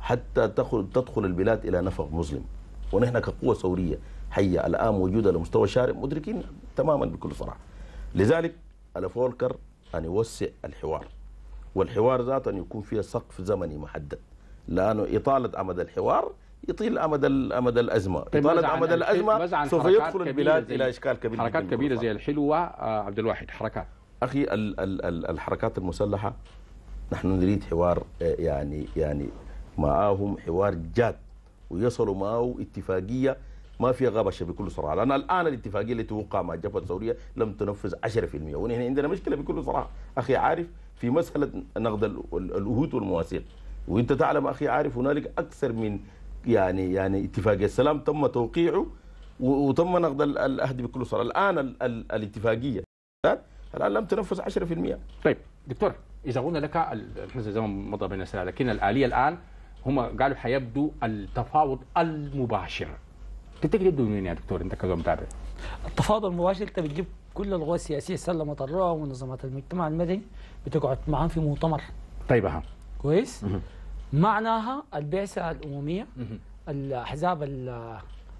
حتى تدخل البلاد الى نفق مسلم ونحن كقوه ثوريه حيه الان موجوده على مستوى الشارع مدركين تماما بكل صراحه لذلك الفولكر ان يوسع الحوار والحوار ذاتا يكون فيه سقف زمني محدد لانه اطاله امد الحوار يطيل امد امد الازمه طيب اطاله امد الازمه سوف يدخل البلاد الى اشكال كبير حركات كبيره زي الحلوه آه، عبد الواحد حركات اخي ال ال ال الحركات المسلحه نحن نريد حوار آه، يعني يعني معاهم حوار جاد ويصلوا معه اتفاقيه ما فيها غبشه بكل صراحه لان الان الاتفاقيه التي وقع مع الجبهه السوريه لم تنفذ 10% ونحن عندنا مشكله بكل صراحه اخي عارف في مسألة نقد الأهود والمواثيق وانت تعلم اخي عارف هنالك اكثر من يعني يعني اتفاق السلام تم توقيعه وتم نقد الأهد بكل صراحه الان ال ال الاتفاقيه الان لم تنفذ 10% طيب دكتور اذا قلنا لك احنا زي ما مضى بين السلام لكن الاليه الان هم قالوا حيبدو التفاوض المباشر تفتكر منين يا دكتور انت كذا متابع التفاوض المباشر انت بتجيب كل القوى السياسيه السله الرؤى ومنظمات المجتمع المدني بتقعد معاهم في مؤتمر طيب اها كويس معناها البعثه الامميه الاحزاب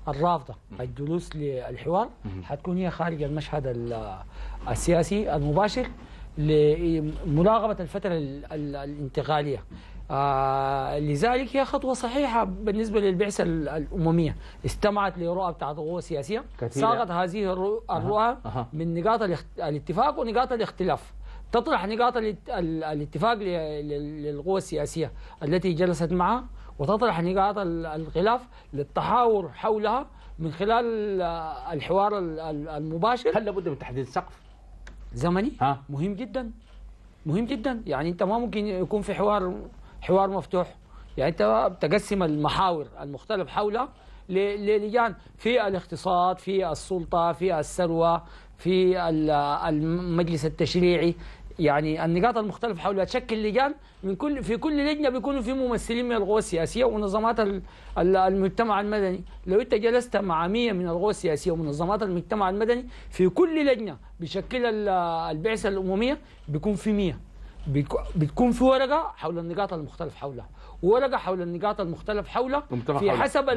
الرافضه الجلوس للحوار حتكون هي خارج المشهد السياسي المباشر لمراقبه الفتره الانتقاليه آه لذلك هي خطوة صحيحة بالنسبة للبعثة الأممية استمعت لرؤى بتاعت القوى السياسية صاغت هذه الرؤى أه. من نقاط الاتفاق ونقاط الاختلاف تطرح نقاط الاتفاق للقوى السياسية التي جلست معها وتطرح نقاط الخلاف للتحاور حولها من خلال آه، الحوار المباشر هل لابد من تحديد سقف زمني؟ ها؟ مهم جدا مهم جدا يعني انت ما ممكن يكون في حوار حوار مفتوح يعني أنت بتقسم المحاور المختلف حولها للجان في الاقتصاد في السلطة في الثروة في المجلس التشريعي يعني النقاط المختلفة حولها تشكل لجان من كل في كل لجنة بيكونوا في ممثلين من القوى السياسية ومنظمات المجتمع المدني، لو أنت جلست مع 100 من القوى السياسية ومنظمات المجتمع المدني في كل لجنة بشكل البعثة الأممية بيكون في 100 بتكون في ورقه حول النقاط المختلف حولها ورقه حول النقاط المختلف حولها في حسب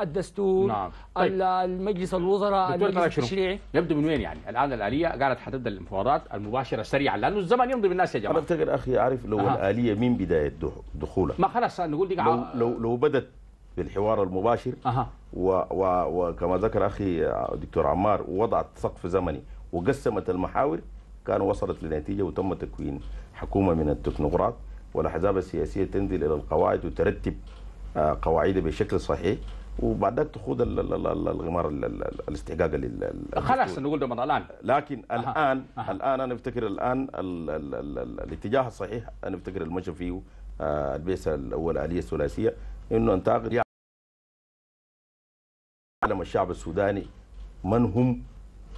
الدستور نعم. طيب. المجلس الوزراء المجلس التشريعي نبدا من وين يعني الان الاليه قالت حتبدا المفاوضات المباشره سريعا لانه الزمن يمضي بالناس يا جماعه انا افتكر اخي عارف لو أه. الاليه من بدايه دخولها ما خلاص نقول لك لو لو, لو بدت بالحوار المباشر أه. و و وكما ذكر اخي دكتور عمار وضعت سقف زمني وقسمت المحاور كان وصلت لنتيجة وتم تكوين حكومة من التكنوقراط والأحزاب السياسية تنزل إلى القواعد وترتب آه، قواعدها بشكل صحيح وبعد ذلك تخوض الغمار الاستحقاق خلاص نقول ده من الان لكن أه. الان أه. الان انا افتكر الان الاتجاه الصحيح انا افتكر المشي فيه آه، البيسه الاول الاليه الثلاثيه انه ان تاخذ يعلم الشعب السوداني من هم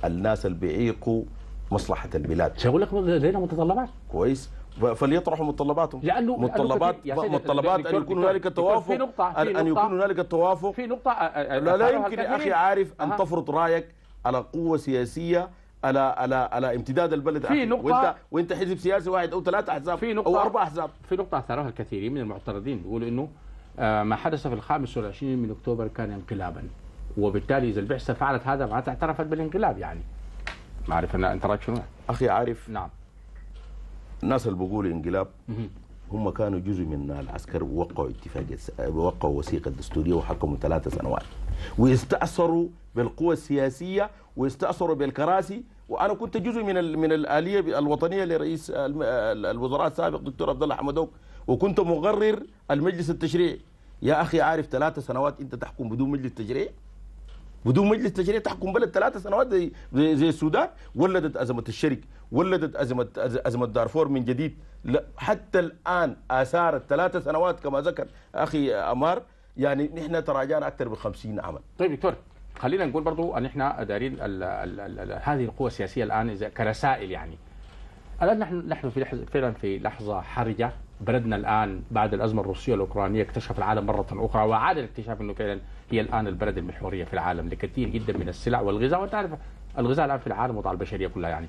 الناس اللي بيعيقوا مصلحه البلاد شغل لك لدينا متطلبات كويس فليطرحوا متطلباتهم لانه متطلبات متطلبات ان يكون هنالك توافق في نقطة في نقطة ان يكون هنالك توافق في نقطه لا, لا يمكن يا اخي عارف ان أه. تفرض رايك على قوه سياسيه على على على امتداد البلد في نقطة وانت وانت حزب سياسي واحد او ثلاث احزاب في نقطة او اربع احزاب في نقطة اثارها الكثيرين من المعترضين بيقولوا انه آه، ما حدث في الخامس والعشرين من اكتوبر كان انقلابا وبالتالي اذا البعثة فعلت هذا معناتها اعترفت بالانقلاب يعني معرفه انت رايك شنو؟ اخي عارف نعم الناس اللي بيقولوا انقلاب هم كانوا جزء من العسكر ووقعوا اتفاق وقعوا وثيقة دستورية وحكموا ثلاثة سنوات ويستأثروا بالقوى السياسية ويستأثروا بالكراسي وأنا كنت جزء من من الآلية الوطنية لرئيس الوزراء السابق دكتور عبد الله حمدوك وكنت مقرر المجلس التشريعي يا أخي عارف ثلاثة سنوات أنت تحكم بدون مجلس تشريعي بدون مجلس تشريع تحكم بلد ثلاث سنوات زي, زي, السودان ولدت أزمة الشرك ولدت أزمة أزمة دارفور من جديد لا حتى الآن آثار الثلاثة سنوات كما ذكر أخي أمار يعني نحن تراجعنا أكثر من 50 عمل طيب دكتور خلينا نقول برضو أن احنا دارين الـ الـ الـ الـ هذه القوى السياسية الآن كرسائل يعني الآن نحن نحن في فعلا في لحظة حرجة بلدنا الآن بعد الأزمة الروسية الأوكرانية اكتشف العالم مرة أخرى وعاد الاكتشاف أنه فعلا هي الآن البلد المحورية في العالم لكثير جدا من السلع والغذاء وأنت عارف الغذاء الآن في العالم وضع البشرية كلها يعني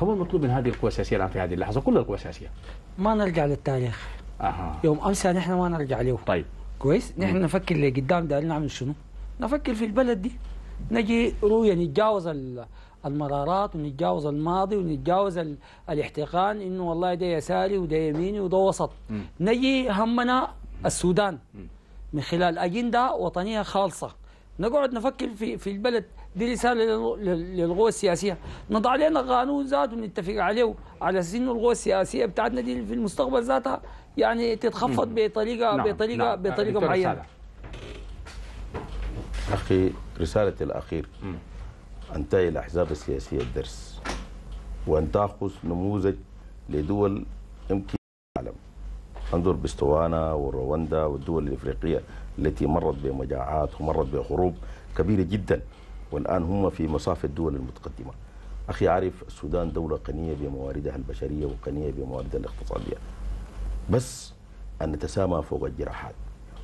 فما المطلوب من هذه القوى السياسية الآن في هذه اللحظة كل القوى السياسية ما نرجع للتاريخ أها. يوم أمسى نحن ما نرجع له طيب كويس نحن مم. نفكر لقدام ده نعمل شنو نفكر في البلد دي نجي رؤيا نتجاوز المرارات ونتجاوز الماضي ونتجاوز الاحتقان انه والله ده يساري وده يميني وده وسط نجي همنا السودان م. من خلال اجنده وطنيه خالصه نقعد نفكر في في البلد دي رساله للغوة السياسيه نضع لنا قانون ذاته ونتفق عليه على اساس انه الغوة السياسيه بتاعتنا دي في المستقبل ذاتها يعني تتخفض بطريقه نعم. بطريقه نعم. بطريقه معينه اخي رسالتي الاخير م. أن تعي الأحزاب السياسية الدرس وأن تأخذ نموذج لدول يمكن العالم انظر بستوانا ورواندا والدول الإفريقية التي مرت بمجاعات ومرت بحروب كبيرة جدا والآن هم في مصاف الدول المتقدمة أخي عارف السودان دولة قنية بمواردها البشرية وقنية بمواردها الاقتصادية بس أن نتسامى فوق الجراحات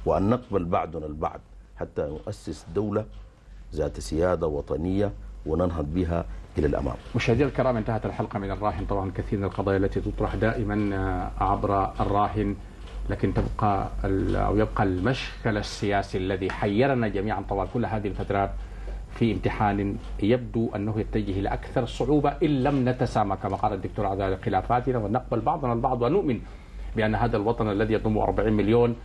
وأن نقبل بعضنا البعض حتى نؤسس دولة ذات سيادة وطنية وننهض بها الى الامام. مشاهدينا الكرام انتهت الحلقه من الراهن طبعا كثير من القضايا التي تطرح دائما آه، عبر الراهن لكن تبقى او يبقى المشكل السياسي الذي حيرنا جميعا طوال كل هذه الفترات في امتحان يبدو انه يتجه الى اكثر صعوبه ان لم نتسامى كما قال الدكتور عدالة خلافاتنا ونقبل بعضنا البعض ونؤمن بان هذا الوطن الذي يضم 40 مليون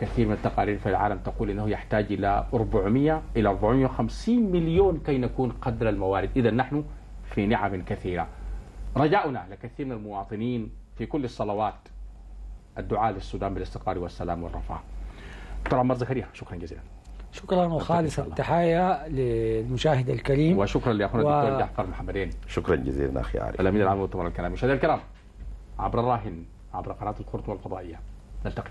كثير من التقارير في العالم تقول انه يحتاج الى 400 الى 450 مليون كي نكون قدر الموارد، اذا نحن في نعم كثيره. رجاؤنا لكثير من المواطنين في كل الصلوات الدعاء للسودان بالاستقرار والسلام والرفاه. دكتور عمار زكريا شكرا جزيلا. شكرا وخالص التحايا للمشاهد الكريم وشكرا لاخونا و... الدكتور جعفر محمدين شكرا جزيلا اخي عارف الامين العام للمؤتمر الكلام مشاهدينا الكرام عبر الراهن عبر قناه الخرطوم الفضائيه نلتقي